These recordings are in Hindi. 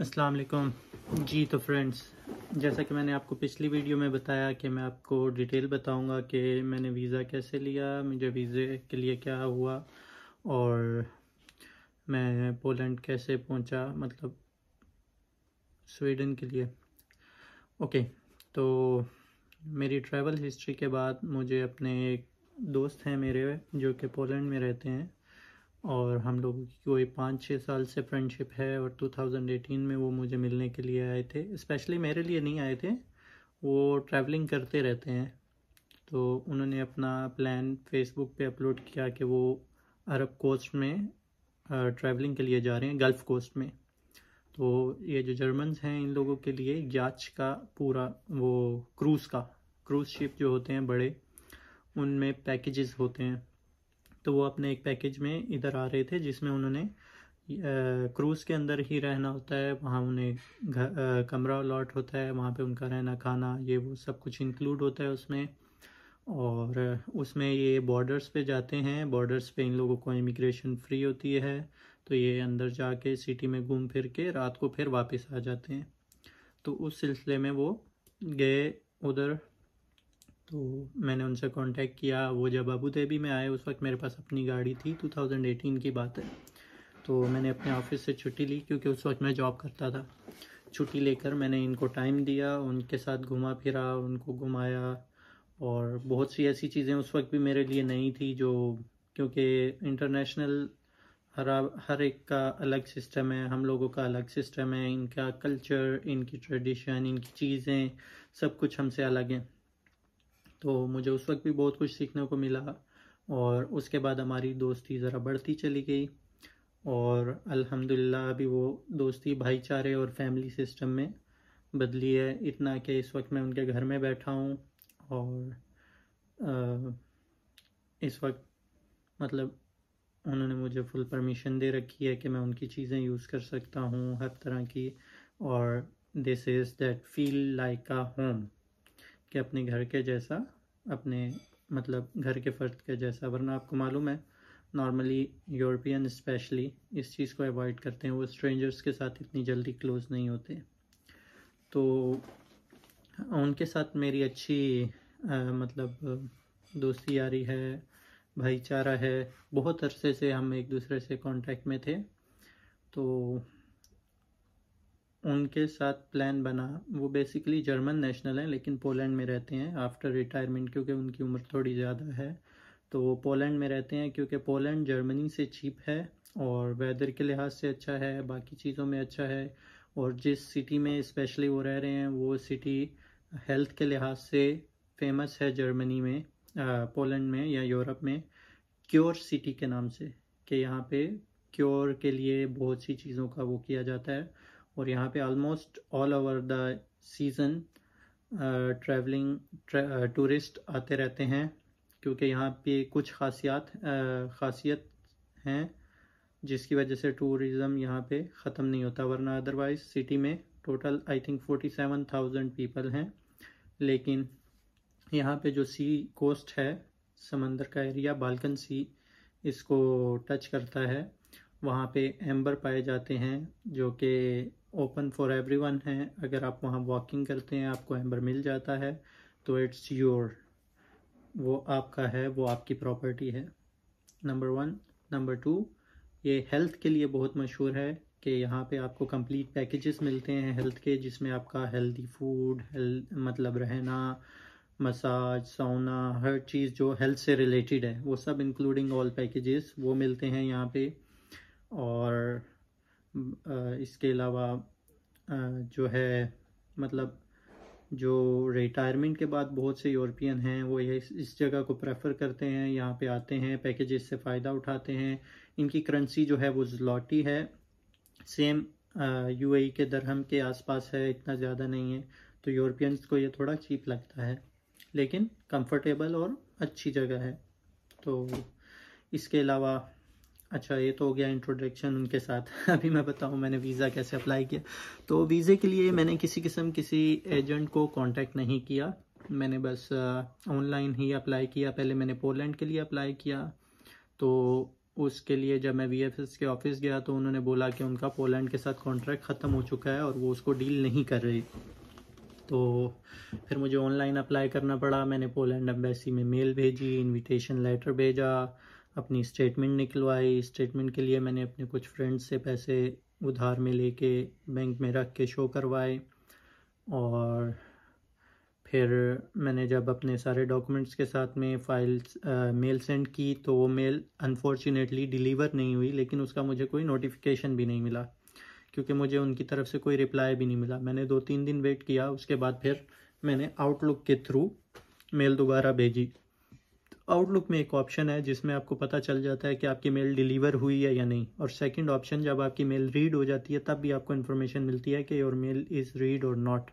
अस्सलाम वालेकुम जी तो फ्रेंड्स जैसा कि मैंने आपको पिछली वीडियो में बताया कि मैं आपको डिटेल बताऊंगा कि मैंने वीज़ा कैसे लिया मुझे वीज़े के लिए क्या हुआ और मैं पोलैंड कैसे पहुंचा मतलब स्वीडन के लिए ओके तो मेरी ट्रैवल हिस्ट्री के बाद मुझे अपने एक दोस्त हैं मेरे जो कि पोलैंड में रहते हैं और हम लोगों की कोई पाँच छः साल से फ्रेंडशिप है और 2018 में वो मुझे मिलने के लिए आए थे स्पेशली मेरे लिए नहीं आए थे वो ट्रैवलिंग करते रहते हैं तो उन्होंने अपना प्लान फेसबुक पे अपलोड किया कि वो अरब कोस्ट में ट्रैवलिंग के लिए जा रहे हैं गल्फ़ कोस्ट में तो ये जो जर्मन्स हैं इन लोगों के लिए याच का पूरा वो क्रूज़ का क्रूज़ शिप जो होते हैं बड़े उनमें पैकेजेस होते हैं तो वो अपने एक पैकेज में इधर आ रहे थे जिसमें उन्होंने क्रूज़ के अंदर ही रहना होता है वहाँ उन्हें घर कमरा अलॉट होता है वहाँ पे उनका रहना खाना ये वो सब कुछ इंक्लूड होता है उसमें और उसमें ये बॉर्डर्स पे जाते हैं बॉर्डर्स पे इन लोगों को इमिग्रेशन फ्री होती है तो ये अंदर जाके सिटी में घूम फिर के रात को फिर वापस आ जाते हैं तो उस सिलसिले में वो गए उधर तो मैंने उनसे कांटेक्ट किया वो जब अबू धाबी में आए उस वक्त मेरे पास अपनी गाड़ी थी 2018 की बात है तो मैंने अपने ऑफिस से छुट्टी ली क्योंकि उस वक्त मैं जॉब करता था छुट्टी लेकर मैंने इनको टाइम दिया उनके साथ घुमा फिरा उनको घुमाया और बहुत सी ऐसी चीज़ें उस वक्त भी मेरे लिए नई थी जो क्योंकि इंटरनेशनल हर हर एक का अलग सिस्टम है हम लोगों का अलग सिस्टम है इनका कल्चर इनकी ट्रेडिशन इनकी चीज़ें सब कुछ हमसे अलग हैं तो मुझे उस वक्त भी बहुत कुछ सीखने को मिला और उसके बाद हमारी दोस्ती ज़रा बढ़ती चली गई और अल्हम्दुलिल्लाह अभी वो दोस्ती भाईचारे और फैमिली सिस्टम में बदली है इतना कि इस वक्त मैं उनके घर में बैठा हूँ और आ, इस वक्त मतलब उन्होंने मुझे फुल परमिशन दे रखी है कि मैं उनकी चीज़ें यूज़ कर सकता हूँ हर तरह की और this is that feel like a home कि अपने घर के जैसा अपने मतलब घर के फ़र्श के जैसा वरना आपको मालूम है नॉर्मली यूरोपियन स्पेशली इस चीज़ को अवॉइड करते हैं वो स्ट्रेंजर्स के साथ इतनी जल्दी क्लोज नहीं होते तो उनके साथ मेरी अच्छी आ, मतलब दोस्ती यारी है भाईचारा है बहुत अरसे से हम एक दूसरे से कांटेक्ट में थे तो उनके साथ प्लान बना वो बेसिकली जर्मन नेशनल हैं लेकिन पोलैंड में रहते हैं आफ्टर रिटायरमेंट क्योंकि उनकी उम्र थोड़ी ज़्यादा है तो वो पोलैंड में रहते हैं क्योंकि पोलैंड जर्मनी से चीप है और वेदर के लिहाज से अच्छा है बाकी चीज़ों में अच्छा है और जिस सिटी में स्पेशली वो रह रहे हैं वो सिटी हेल्थ के लिहाज से फेमस है जर्मनी में पोलैंड में या यूरोप में क्योर सिटी के नाम से कि यहाँ पे क्योर के लिए बहुत सी चीज़ों का वो किया जाता है और यहाँ पे almost all over the season travelling tourist आते रहते हैं क्योंकि यहाँ पे कुछ खासियात uh, खासियत हैं जिसकी वजह से टूरिज़म यहाँ पे ख़त्म नहीं होता वरना अदरवाइज सिटी में total I think forty seven thousand people हैं लेकिन यहाँ पे जो सी कोस्ट है समंदर का एरिया बालकन सी इसको टच करता है वहाँ पे एम्बर पाए जाते हैं जो कि ओपन फॉर एवरीवन है अगर आप वहाँ वॉकिंग करते हैं आपको एम्बर मिल जाता है तो इट्स योर वो आपका है वो आपकी प्रॉपर्टी है नंबर वन नंबर टू ये हेल्थ के लिए बहुत मशहूर है कि यहाँ पे आपको कंप्लीट पैकेजेस मिलते हैं हेल्थ के जिसमें आपका हेल्दी फूड मतलब रहना मसाज सोना हर चीज़ जो हेल्थ से रिलेटेड है वो सब इंक्लूडिंग ऑल पैकेजेस वो मिलते हैं यहाँ पे और इसके अलावा जो है मतलब जो रिटायरमेंट के बाद बहुत से यूरोपियन हैं वो ये इस जगह को प्रेफर करते हैं यहाँ पे आते हैं पैकेजेस से फ़ायदा उठाते हैं इनकी करेंसी जो है वो जलौटी है सेम यूएई e के दरहम के आसपास है इतना ज़्यादा नहीं है तो यूरोपियंस को ये थोड़ा चीप लगता है लेकिन कंफर्टेबल और अच्छी जगह है तो इसके अलावा अच्छा ये तो हो गया इंट्रोडक्शन उनके साथ अभी मैं बताऊँ मैंने वीज़ा कैसे अप्लाई किया तो वीज़े के लिए मैंने किसी किस्म किसी एजेंट को कांटेक्ट नहीं किया मैंने बस ऑनलाइन uh, ही अप्लाई किया पहले मैंने पोलैंड के लिए अप्लाई किया तो उसके लिए जब मैं वी के ऑफिस गया तो उन्होंने बोला कि उनका पोलैंड के साथ कॉन्ट्रैक्ट ख़त्म हो चुका है और वो उसको डील नहीं कर रही तो फिर मुझे ऑनलाइन अप्लाई करना पड़ा मैंने पोलैंड एम्बेसी में मेल भेजी इनविटेशन लेटर भेजा अपनी स्टेटमेंट निकलवाई स्टेटमेंट के लिए मैंने अपने कुछ फ्रेंड्स से पैसे उधार में लेके बैंक में रख के शो करवाए और फिर मैंने जब अपने सारे डॉक्यूमेंट्स के साथ में फाइल्स मेल सेंड की तो वो मेल अनफॉर्चुनेटली डिलीवर नहीं हुई लेकिन उसका मुझे कोई नोटिफिकेशन भी नहीं मिला क्योंकि मुझे उनकी तरफ से कोई रिप्लाई भी नहीं मिला मैंने दो तीन दिन वेट किया उसके बाद फिर मैंने आउटलुक के थ्रू मेल दोबारा भेजी आउटलुक में एक ऑप्शन है जिसमें आपको पता चल जाता है कि आपकी मेल डिलीवर हुई है या नहीं और सेकंड ऑप्शन जब आपकी मेल रीड हो जाती है तब भी आपको इन्फॉर्मेशन मिलती है कि योर मेल इज़ रीड और नॉट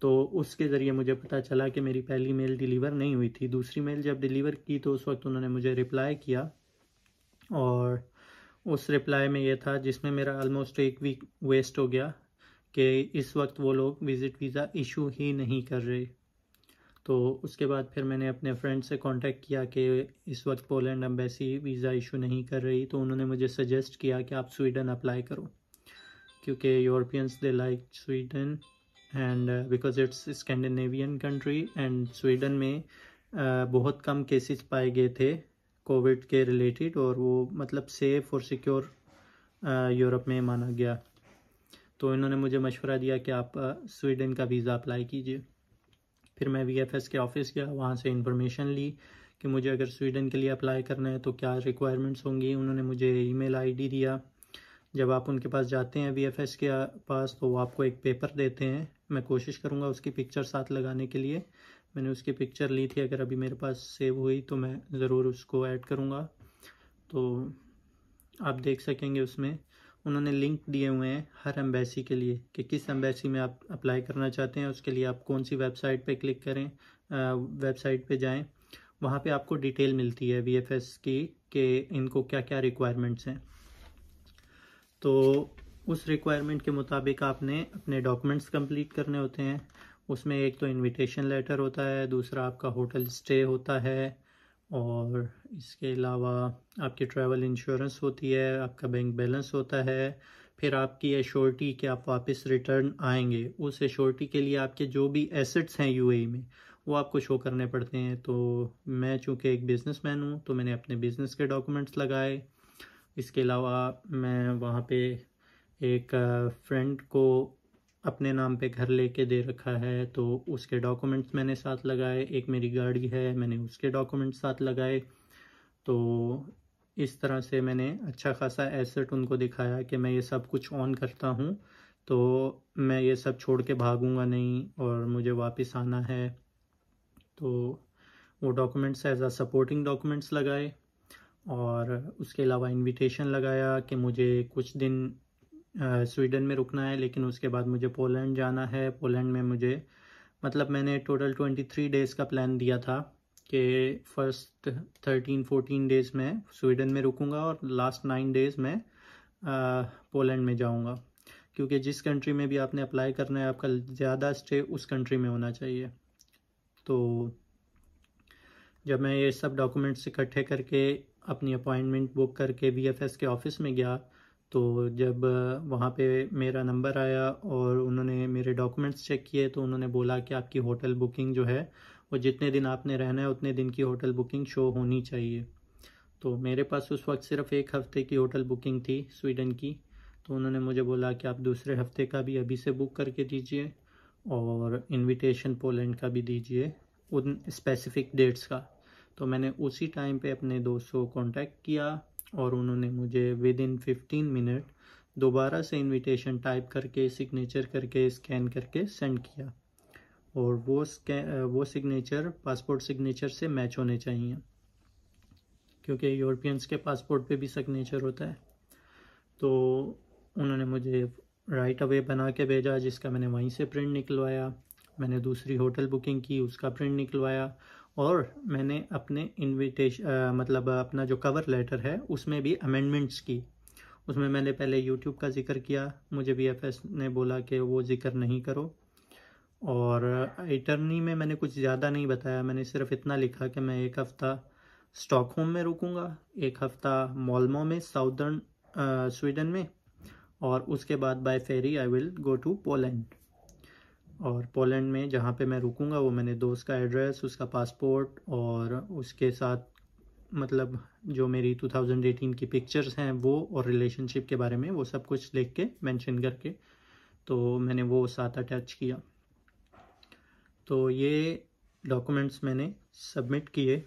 तो उसके ज़रिए मुझे पता चला कि मेरी पहली मेल डिलीवर नहीं हुई थी दूसरी मेल जब डिलीवर की तो उस वक्त उन्होंने मुझे रिप्लाई किया और उस रिप्लाई में यह था जिसमें मेरा ऑलमोस्ट एक वीक वेस्ट हो गया कि इस वक्त वो लोग विज़िट वीज़ा इशू ही नहीं कर रहे तो उसके बाद फिर मैंने अपने फ्रेंड से कांटेक्ट किया कि इस वक्त पोलैंड एम्बेसी वीज़ा इशू नहीं कर रही तो उन्होंने मुझे सजेस्ट किया कि आप स्वीडन अप्लाई करो क्योंकि Europeans they like Sweden and because it's Scandinavian country and Sweden में uh, बहुत कम केसेस पाए गए थे कोविड के रिलेटेड और वो मतलब सेफ़ और सिक्योर यूरोप uh, में माना गया तो इन्होंने मुझे मशवरा दिया कि आप स्वीडन uh, का वीज़ा अप्लाई कीजिए फिर मैं वी के ऑफ़िस गया वहाँ से इंफॉर्मेशन ली कि मुझे अगर स्वीडन के लिए अप्लाई करना है तो क्या रिक्वायरमेंट्स होंगी उन्होंने मुझे ईमेल आईडी दिया जब आप उनके पास जाते हैं वी के पास तो वो आपको एक पेपर देते हैं मैं कोशिश करूँगा उसकी पिक्चर साथ लगाने के लिए मैंने उसकी पिक्चर ली थी अगर अभी मेरे पास सेव हुई तो मैं ज़रूर उसको ऐड करूँगा तो आप देख सकेंगे उसमें उन्होंने लिंक दिए हुए हैं हर एम्बेसी के लिए कि किस एम्बेसी में आप अप्लाई करना चाहते हैं उसके लिए आप कौन सी वेबसाइट पे क्लिक करें वेबसाइट पे जाएं वहाँ पे आपको डिटेल मिलती है वी की कि इनको क्या क्या रिक्वायरमेंट्स हैं तो उस रिक्वायरमेंट के मुताबिक आपने अपने डॉक्यूमेंट्स कंप्लीट करने होते हैं उसमें एक तो इनविटेशन लेटर होता है दूसरा आपका होटल स्टे होता है और इसके अलावा आपकी ट्रैवल इंश्योरेंस होती है आपका बैंक बैलेंस होता है फिर आपकी एश्योरिटी कि आप वापस रिटर्न आएंगे उस एश्योरिटी के लिए आपके जो भी एसेट्स हैं यूएई e में वो आपको शो करने पड़ते हैं तो मैं चूँकि एक बिज़नेसमैन हूँ तो मैंने अपने बिज़नेस के डॉक्यूमेंट्स लगाए इसके अलावा मैं वहाँ पे एक फ्रेंड को अपने नाम पे घर लेके दे रखा है तो उसके डॉक्यूमेंट्स मैंने साथ लगाए एक मेरी गाड़ी है मैंने उसके डॉक्यूमेंट्स साथ लगाए तो इस तरह से मैंने अच्छा खासा एसेट उनको दिखाया कि मैं ये सब कुछ ऑन करता हूँ तो मैं ये सब छोड़ के भागूँगा नहीं और मुझे वापस आना है तो वो documents as a supporting documents लगाए और उसके अलावा इनविटेशन लगाया कि मुझे कुछ दिन स्वीडन में रुकना है लेकिन उसके बाद मुझे पोलैंड जाना है पोलैंड में मुझे मतलब मैंने टोटल ट्वेंटी थ्री डेज़ का प्लान दिया था कि फ़र्स्ट थर्टीन फोर्टीन डेज़ में स्वीडन में रुकूंगा और लास्ट नाइन डेज़ में पोलैंड में जाऊंगा क्योंकि जिस कंट्री में भी आपने अप्लाई करना है आपका ज़्यादा स्टे उस कंट्री में होना चाहिए तो जब मैं ये सब डॉक्यूमेंट्स इकट्ठे करके अपनी अपॉइंटमेंट बुक करके वी के ऑफ़िस में गया तो जब वहाँ पे मेरा नंबर आया और उन्होंने मेरे डॉक्यूमेंट्स चेक किए तो उन्होंने बोला कि आपकी होटल बुकिंग जो है वो जितने दिन आपने रहना है उतने दिन की होटल बुकिंग शो होनी चाहिए तो मेरे पास उस वक्त सिर्फ एक हफ़्ते की होटल बुकिंग थी स्वीडन की तो उन्होंने मुझे बोला कि आप दूसरे हफ़्ते का भी अभी से बुक करके दीजिए और इनविटेशन पोलैंड का भी दीजिए उन स्पेसिफिक डेट्स का तो मैंने उसी टाइम पे अपने दोस्तों को कॉन्टेक्ट किया और उन्होंने मुझे विद इन फिफ्टीन मिनट दोबारा से इनविटेशन टाइप करके सिग्नेचर करके स्कैन करके सेंड किया और वो वो सिग्नेचर पासपोर्ट सिग्नेचर से मैच होने चाहिए क्योंकि यूरोपियंस के पासपोर्ट पे भी सिग्नेचर होता है तो उन्होंने मुझे राइट अवे बना के भेजा जिसका मैंने वहीं से प्रिंट निकलवाया मैंने दूसरी होटल बुकिंग की उसका प्रिंट निकलवाया और मैंने अपने इनविटेश मतलब अपना जो कवर लेटर है उसमें भी अमेंडमेंट्स की उसमें मैंने पहले यूट्यूब का जिक्र किया मुझे बी ने बोला कि वो जिक्र नहीं करो और इटर्नी में मैंने कुछ ज़्यादा नहीं बताया मैंने सिर्फ इतना लिखा कि मैं एक हफ़्ता स्टॉकहोम में रुकूंगा एक हफ़्ता मॉलमो में साउदर्न स्वीडन में और उसके बाद by ferry I will go to Poland और पोलैंड में जहाँ पे मैं रुकूँगा वो मैंने दोस्त का एड्रेस उसका पासपोर्ट और उसके साथ मतलब जो मेरी 2018 की पिक्चर्स हैं वो और रिलेशनशिप के बारे में वो सब कुछ लिख के मेंशन करके तो मैंने वो साथ अटैच किया तो ये डॉक्यूमेंट्स मैंने सबमिट किए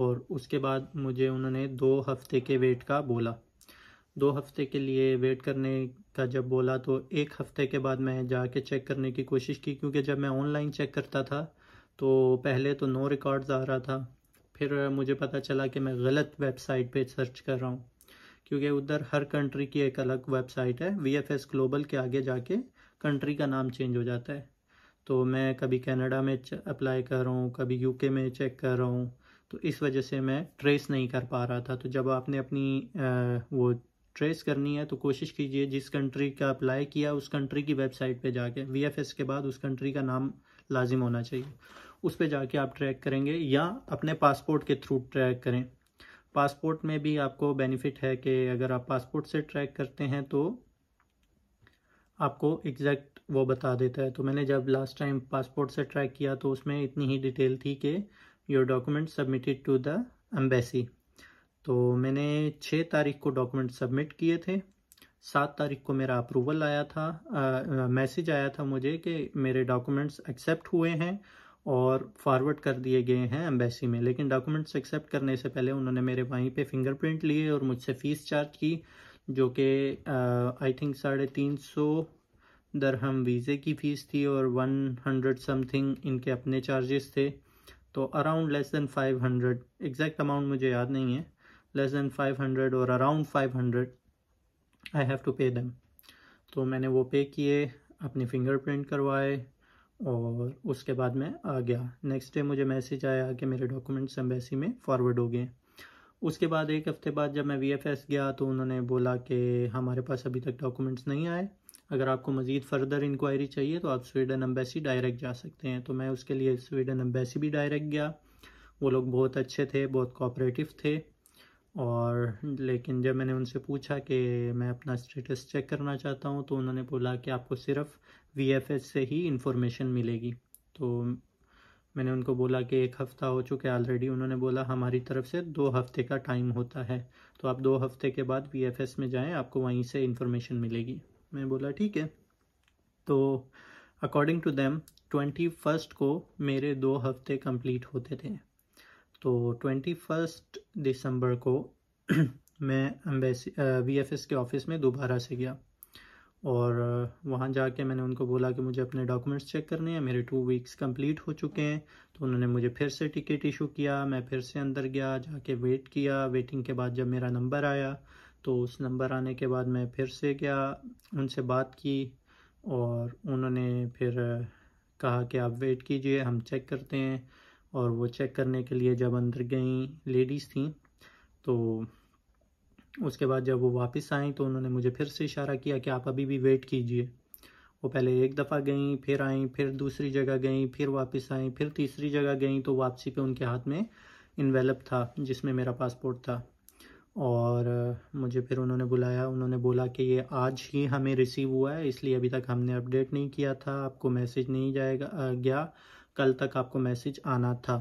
और उसके बाद मुझे उन्होंने दो हफ्ते के वेट का बोला दो हफ्ते के लिए वेट करने का जब बोला तो एक हफ्ते के बाद मैं जाके चेक करने की कोशिश की क्योंकि जब मैं ऑनलाइन चेक करता था तो पहले तो नो रिकॉर्ड्स आ रहा था फिर मुझे पता चला कि मैं गलत वेबसाइट पे सर्च कर रहा हूँ क्योंकि उधर हर कंट्री की एक अलग वेबसाइट है वी एफ एस ग्लोबल के आगे जाके कंट्री का नाम चेंज हो जाता है तो मैं कभी कैनेडा में अप्लाई कर रहा हूँ कभी यूके में चेक कर रहा हूँ तो इस वजह से मैं ट्रेस नहीं कर पा रहा था तो जब आपने अपनी आ, वो ट्रेस करनी है तो कोशिश कीजिए जिस कंट्री का अप्लाई किया उस कंट्री की वेबसाइट पे जाके वीएफएस के बाद उस कंट्री का नाम लाजिम होना चाहिए उस पर जाके आप ट्रैक करेंगे या अपने पासपोर्ट के थ्रू ट्रैक करें पासपोर्ट में भी आपको बेनिफिट है कि अगर आप पासपोर्ट से ट्रैक करते हैं तो आपको एग्जैक्ट वो बता देता है तो मैंने जब लास्ट टाइम पासपोर्ट से ट्रैक किया तो उसमें इतनी ही डिटेल थी कि your document submitted to the embassy तो मैंने छः तारीख को डॉक्यूमेंट सबमिट किए थे सात तारीख को मेरा अप्रूवल आया था मैसेज आया था मुझे कि मेरे डॉक्यूमेंट्स एक्सेप्ट हुए हैं और फॉरवर्ड कर दिए गए हैं एम्बेसी में लेकिन डॉक्यूमेंट्स एक्सेप्ट करने से पहले उन्होंने मेरे वहीं पे फिंगरप्रिंट लिए और मुझसे फ़ीस चार्ज की जो कि आई थिंक साढ़े तीन सौ दरहम वीज़े की फ़ीस थी और वन हंड्रेड समथिंग इनके अपने चार्जेस थे तो around less than five hundred exact amount मुझे याद नहीं है लेस देन 500 और around 500 I have to pay them तो मैंने वो पे किए अपनी फिंगरप्रिंट करवाए और उसके बाद मैं आ गया नेक्स्ट डे मुझे मैसेज आया कि मेरे डॉक्यूमेंट्स एम्बेसी में फॉरवर्ड हो गए उसके बाद एक हफ़्ते बाद जब मैं वी गया तो उन्होंने बोला कि हमारे पास अभी तक डॉक्यूमेंट्स नहीं आए अगर आपको मज़ीद फर्दर इंक्वायरी चाहिए तो आप स्वीडन एम्बेसी डायरेक्ट जा सकते हैं तो मैं उसके लिए स्वीडन एम्बेसी भी डायरेक्ट गया वो लोग बहुत अच्छे थे बहुत कोऑपरेटिव थे और लेकिन जब मैंने उनसे पूछा कि मैं अपना स्टेटस चेक करना चाहता हूँ तो उन्होंने बोला कि आपको सिर्फ वी से ही इंफॉर्मेशन मिलेगी तो मैंने उनको बोला कि एक हफ़्ता हो चुका है ऑलरेडी उन्होंने बोला हमारी तरफ से दो हफ्ते का टाइम होता है तो आप दो हफ्ते के बाद वी में जाएँ आपको वहीं से इंफॉर्मेशन मिलेगी मैंने बोला ठीक है तो according to them twenty first को मेरे दो हफ्ते कंप्लीट होते थे तो ट्वेंटी फर्स्ट दिसंबर को मैं अम्बेसी वी एफ एस के ऑफ़िस में दोबारा से गया और वहाँ जाके मैंने उनको बोला कि मुझे अपने डॉक्यूमेंट्स चेक करने हैं मेरे टू वीक्स कंप्लीट हो चुके हैं तो उन्होंने मुझे फिर से टिकट इशू किया मैं फिर से अंदर गया जाके वेट किया वेटिंग के बाद जब मेरा नंबर आया तो उस नंबर आने के बाद मैं फिर से गया उनसे बात की और उन्होंने फिर कहा कि आप वेट कीजिए हम चेक करते हैं और वो चेक करने के लिए जब अंदर गई लेडीज़ थी तो उसके बाद जब वो वापस आई तो उन्होंने मुझे फिर से इशारा किया कि आप अभी भी वेट कीजिए वो पहले एक दफ़ा गई फिर आई फिर दूसरी जगह गई फिर वापस आई फिर तीसरी जगह गई तो वापसी पे उनके हाथ में इन्वेलप था जिसमें मेरा पासपोर्ट था और मुझे फिर उन्होंने बुलाया उन्होंने बोला कि ये आज ही हमें रिसीव हुआ है इसलिए अभी तक हमने अपडेट नहीं किया था आपको मैसेज नहीं जाएगा गया कल तक आपको मैसेज आना था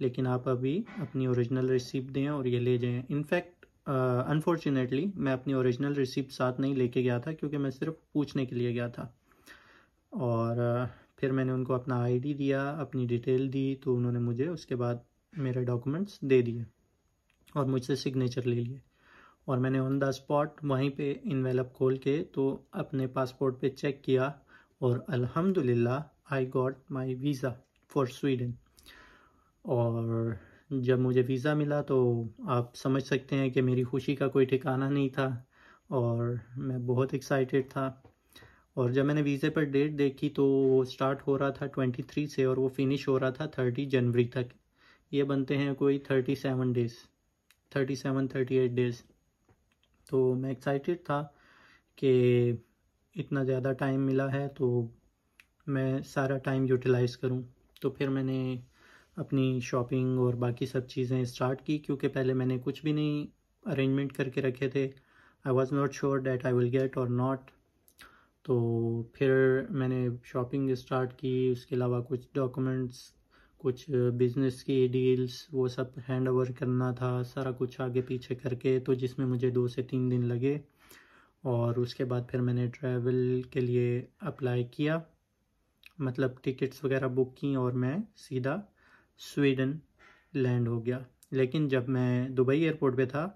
लेकिन आप अभी अपनी ओरिजिनल रिसिप्ट दें और ये ले जाएं इनफैक्ट अनफॉर्चुनेटली uh, मैं अपनी ओरिजिनल रिसिप्ट साथ नहीं लेके गया था क्योंकि मैं सिर्फ पूछने के लिए गया था और uh, फिर मैंने उनको अपना आईडी दिया अपनी डिटेल दी तो उन्होंने मुझे उसके बाद मेरे डॉक्यूमेंट्स दे दिए और मुझसे सिग्नेचर ले लिए और मैंने ऑन द स्पॉट वहीं पे इनवेलप खोल के तो अपने पासपोर्ट पे चेक किया और अल्हम्दुलिल्लाह I got my visa for Sweden और जब मुझे वीज़ा मिला तो आप समझ सकते हैं कि मेरी खुशी का कोई ठिकाना नहीं था और मैं बहुत एक्साइटेड था और जब मैंने वीज़े पर डेट देखी तो वो स्टार्ट हो रहा था ट्वेंटी थ्री से और वो फिनिश हो रहा था थर्टी जनवरी तक ये बनते हैं कोई thirty seven days thirty seven thirty eight days तो मैं एक्साइटेड था कि इतना ज़्यादा टाइम मिला है तो मैं सारा टाइम यूटिलाइज़ करूँ तो फिर मैंने अपनी शॉपिंग और बाकी सब चीज़ें स्टार्ट की क्योंकि पहले मैंने कुछ भी नहीं अरेंजमेंट करके रखे थे I was not sure that I will get और नॉट तो फिर मैंने शॉपिंग स्टार्ट की उसके अलावा कुछ डॉक्यूमेंट्स कुछ बिज़नेस की डील्स वो सब हैंड ओवर करना था सारा कुछ आगे पीछे करके तो जिसमें मुझे दो से तीन दिन लगे और उसके बाद फिर मैंने ट्रैवल के लिए अप्लाई किया मतलब टिकट्स वगैरह बुक की और मैं सीधा स्वीडन लैंड हो गया लेकिन जब मैं दुबई एयरपोर्ट पे था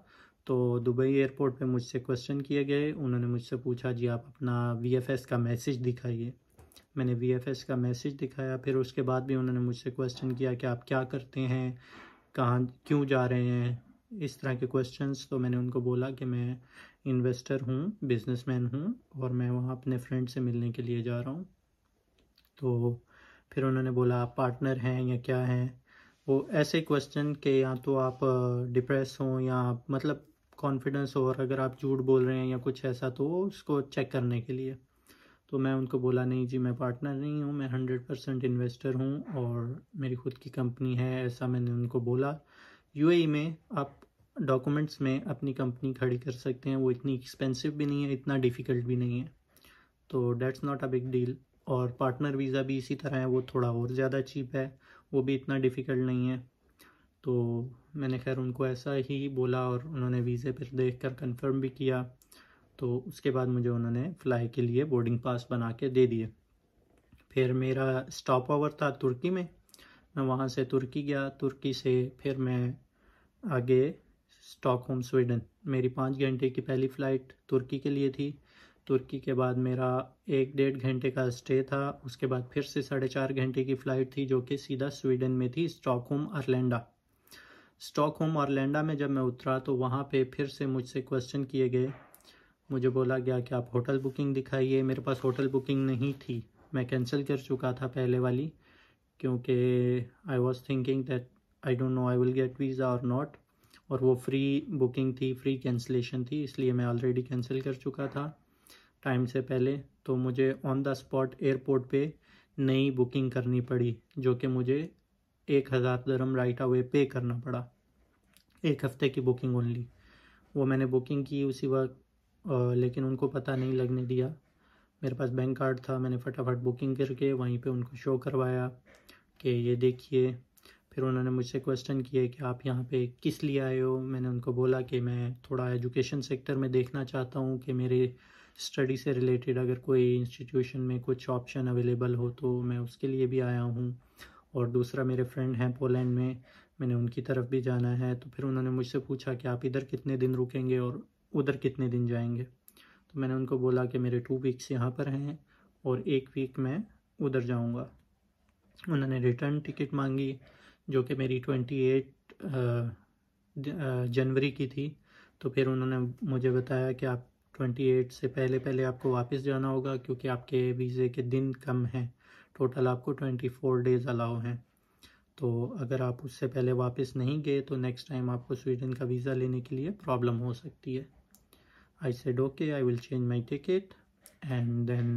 तो दुबई एयरपोर्ट पे मुझसे क्वेश्चन किए गए उन्होंने मुझसे पूछा जी आप अपना वी का मैसेज दिखाइए मैंने वी का मैसेज दिखाया फिर उसके बाद भी उन्होंने मुझसे क्वेश्चन किया कि आप क्या करते हैं कहाँ क्यों जा रहे हैं इस तरह के क्वेश्चंस तो मैंने उनको बोला कि मैं इन्वेस्टर हूँ बिजनेसमैन हूँ और मैं वहाँ अपने फ्रेंड से मिलने के लिए जा रहा हूँ तो फिर उन्होंने बोला आप पार्टनर हैं या क्या हैं वो ऐसे क्वेश्चन के या तो आप डिप्रेस हों या आप मतलब कॉन्फिडेंस हो और अगर आप झूठ बोल रहे हैं या कुछ ऐसा तो उसको चेक करने के लिए तो मैं उनको बोला नहीं जी मैं पार्टनर नहीं हूँ मैं हंड्रेड परसेंट इन्वेस्टर हूँ और मेरी खुद की कंपनी है ऐसा मैंने उनको बोला यू e में आप डॉक्यूमेंट्स में अपनी कंपनी खड़ी कर सकते हैं वो इतनी एक्सपेंसिव भी नहीं है इतना डिफ़िकल्ट भी नहीं है तो that's not a big deal और पार्टनर वीज़ा भी इसी तरह है वो थोड़ा और ज़्यादा चीप है वो भी इतना डिफ़िकल्ट नहीं है तो मैंने खैर उनको ऐसा ही बोला और उन्होंने वीज़े पर देख कर कन्फर्म भी किया तो उसके बाद मुझे उन्होंने फ़्लाई के लिए बोर्डिंग पास बना के दे दिए फिर मेरा स्टॉप ओवर था तुर्की में मैं वहाँ से तुर्की गया तुर्की से फिर मैं आगे स्टॉकहोम स्वीडन मेरी पाँच घंटे की पहली फ़्लाइट तुर्की के लिए थी तुर्की के बाद मेरा एक डेढ़ घंटे का स्टे था उसके बाद फिर से साढ़े चार घंटे की फ़्लाइट थी जो कि सीधा स्वीडन में थी स्टॉकहोम अरलैंडा स्टॉकहोम अरलैंडा में जब मैं उतरा तो वहाँ पे फिर से मुझसे क्वेश्चन किए गए मुझे बोला गया कि आप होटल बुकिंग दिखाइए मेरे पास होटल बुकिंग नहीं थी मैं कैंसिल कर चुका था पहले वाली क्योंकि I was thinking that I don't know I will get visa और नॉट और वो फ्री बुकिंग थी फ्री कैंसिलेशन थी इसलिए मैं ऑलरेडी कैंसिल कर चुका था टाइम से पहले तो मुझे ऑन द स्पॉट एयरपोर्ट पे नई बुकिंग करनी पड़ी जो कि मुझे एक हज़ार दरम राइट अवे पे करना पड़ा एक हफ़्ते की बुकिंग ओनली वो मैंने बुकिंग की उसी वक्त लेकिन उनको पता नहीं लगने दिया मेरे पास बैंक कार्ड था मैंने फटाफट बुकिंग करके वहीं पे उनको शो करवाया कि ये देखिए फिर उन्होंने मुझसे क्वेश्चन किया कि आप यहाँ पे किस लिए आए हो मैंने उनको बोला कि मैं थोड़ा एजुकेशन सेक्टर में देखना चाहता हूँ कि मेरे स्टडी से रिलेटेड अगर कोई इंस्टीट्यूशन में कुछ ऑप्शन अवेलेबल हो तो मैं उसके लिए भी आया हूँ और दूसरा मेरे फ्रेंड हैं पोलैंड में मैंने उनकी तरफ भी जाना है तो फिर उन्होंने मुझसे पूछा कि आप इधर कितने दिन रुकेंगे और उधर कितने दिन जाएंगे तो मैंने उनको बोला कि मेरे टू वीक्स यहाँ पर हैं और एक वीक मैं उधर जाऊँगा उन्होंने रिटर्न टिकट मांगी जो कि मेरी ट्वेंटी एट जनवरी की थी तो फिर उन्होंने मुझे बताया कि आप ट्वेंटी एट से पहले पहले आपको वापस जाना होगा क्योंकि आपके वीज़े के दिन कम हैं टोटल आपको ट्वेंटी फोर डेज़ अलाउ हैं तो अगर आप उससे पहले वापस नहीं गए तो नेक्स्ट टाइम आपको स्वीडन का वीज़ा लेने के लिए प्रॉब्लम हो सकती है I said okay I will change my ticket and then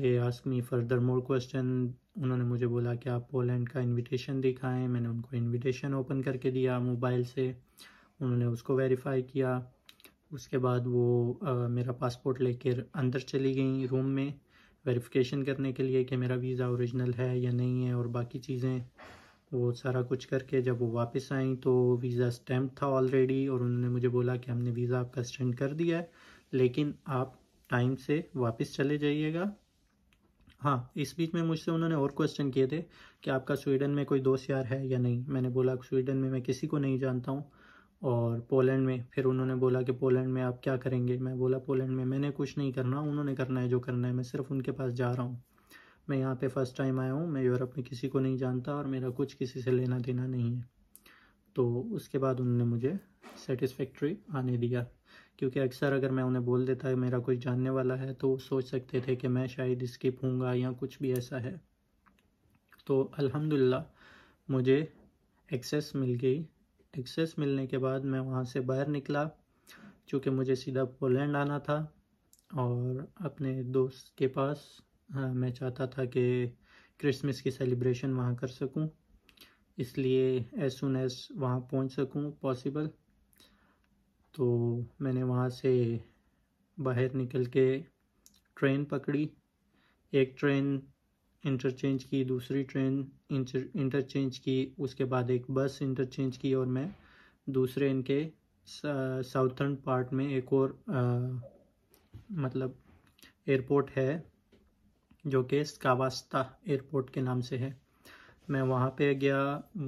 they ask me further more question उन्होंने मुझे बोला कि आप पोलैंड का इनविटेशन दिखाएं मैंने उनको इनविटेशन ओपन करके दिया मोबाइल से उन्होंने उसको वेरीफाई किया उसके बाद वो आ, मेरा पासपोर्ट लेकर अंदर चली गई रूम में वेरिफिकेशन करने के लिए कि मेरा वीज़ा ओरिजिनल है या नहीं है और बाकी चीज़ें वो सारा कुछ करके जब वो वापस आई तो वीज़ा स्टैम्प था ऑलरेडी और उन्होंने मुझे बोला कि हमने वीज़ा आपका एक्सटेंड कर दिया है लेकिन आप टाइम से वापस चले जाइएगा हाँ इस बीच में मुझसे उन्होंने और क्वेश्चन किए थे कि आपका स्वीडन में कोई दोस्त यार है या नहीं मैंने बोला स्वीडन में मैं किसी को नहीं जानता हूँ और पोलैंड में फिर उन्होंने बोला कि पोलैंड में आप क्या करेंगे मैं बोला पोलैंड में मैंने कुछ नहीं करना उन्होंने करना है जो करना है मैं सिर्फ उनके पास जा रहा हूँ मैं यहाँ पे फर्स्ट टाइम आया हूँ मैं यूरोप में किसी को नहीं जानता और मेरा कुछ किसी से लेना देना नहीं है तो उसके बाद उन्होंने मुझे सेटिस्फैक्ट्री आने दिया क्योंकि अक्सर अगर मैं उन्हें बोल देता है मेरा कुछ जानने वाला है तो सोच सकते थे कि मैं शायद स्किप हूँगा या कुछ भी ऐसा है तो अल्हम्दुलिल्लाह मुझे एक्सेस मिल गई एक्सेस मिलने के बाद मैं वहाँ से बाहर निकला चूँकि मुझे सीधा पोलैंड आना था और अपने दोस्त के पास आ, मैं चाहता था कि क्रिसमस की सेलिब्रेशन वहाँ कर सकूँ इसलिए एज सुन एज वहाँ पहुँच सकूँ पॉसिबल तो मैंने वहाँ से बाहर निकल के ट्रेन पकड़ी एक ट्रेन इंटरचेंज की दूसरी ट्रेन इंटरचेंज की उसके बाद एक बस इंटरचेंज की और मैं दूसरे इनके साउथर्न पार्ट में एक और आ, मतलब एयरपोर्ट है जो कि स्कावास्ता एयरपोर्ट के नाम से है मैं वहाँ पे गया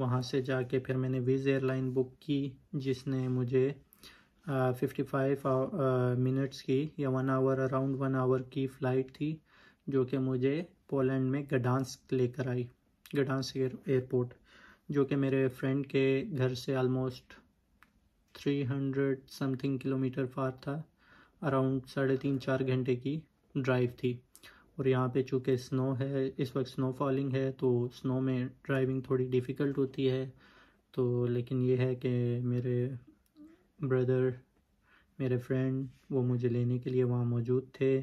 वहाँ से जाके फिर मैंने विज़ एयरलाइन बुक की जिसने मुझे फिफ्टी फाइव मिनट्स की या one hour around one hour की फ़्लाइट थी जो कि मुझे पोलैंड में गडांस लेकर आई एयर एयरपोर्ट जो कि मेरे फ्रेंड के घर से almost three hundred something kilometre far था अराउंड साढ़े तीन चार घंटे की ड्राइव थी और यहाँ पे चूँकि स्नो है इस वक्त स्नो फॉलिंग है तो स्नो में ड्राइविंग थोड़ी डिफ़िकल्ट होती है तो लेकिन ये है कि मेरे ब्रदर मेरे फ्रेंड वो मुझे लेने के लिए वहाँ मौजूद थे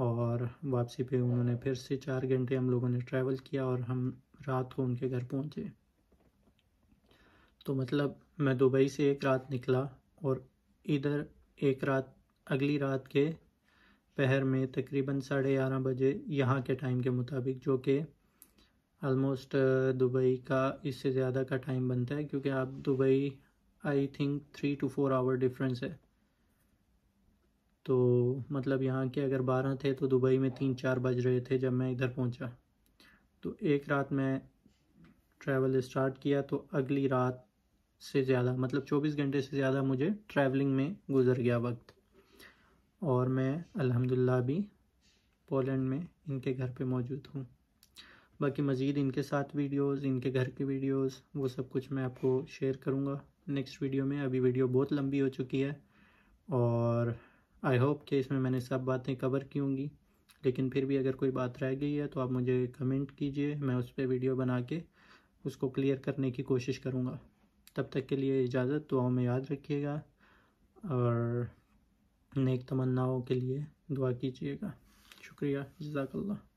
और वापसी पे उन्होंने फिर से चार घंटे हम लोगों ने ट्रैवल किया और हम रात को उनके घर पहुंचे तो मतलब मैं दुबई से एक रात निकला और इधर एक रात अगली रात के पहर में तकरीबन साढ़े ग्यारह बजे यहाँ के टाइम के मुताबिक जो कि आलमोस्ट दुबई का इससे ज़्यादा का टाइम बनता है क्योंकि आप Dubai I think three to four hour difference है तो मतलब यहाँ के अगर बारह थे तो दुबई में तीन चार बज रहे थे जब मैं इधर पहुँचा तो एक रात मैं ट्रैवल स्टार्ट किया तो अगली रात से ज़्यादा मतलब 24 घंटे से ज़्यादा मुझे ट्रैवलिंग में गुजर गया वक्त और मैं अल्हम्दुलिल्लाह भी पोलैंड में इनके घर पे मौजूद हूँ बाकी मज़ीद इनके साथ वीडियोस इनके घर के वीडियोस वो सब कुछ मैं आपको शेयर करूँगा नेक्स्ट वीडियो में अभी वीडियो बहुत लंबी हो चुकी है और आई होप कि इसमें मैंने सब बातें कवर की होंगी लेकिन फिर भी अगर कोई बात रह गई है तो आप मुझे कमेंट कीजिए मैं उस पर वीडियो बना के उसको क्लियर करने की कोशिश करूँगा तब तक के लिए इजाज़त दुआओं में याद रखिएगा और नेक तमन्नाओं के लिए दुआ कीजिएगा शुक्रिया जजाकल्ला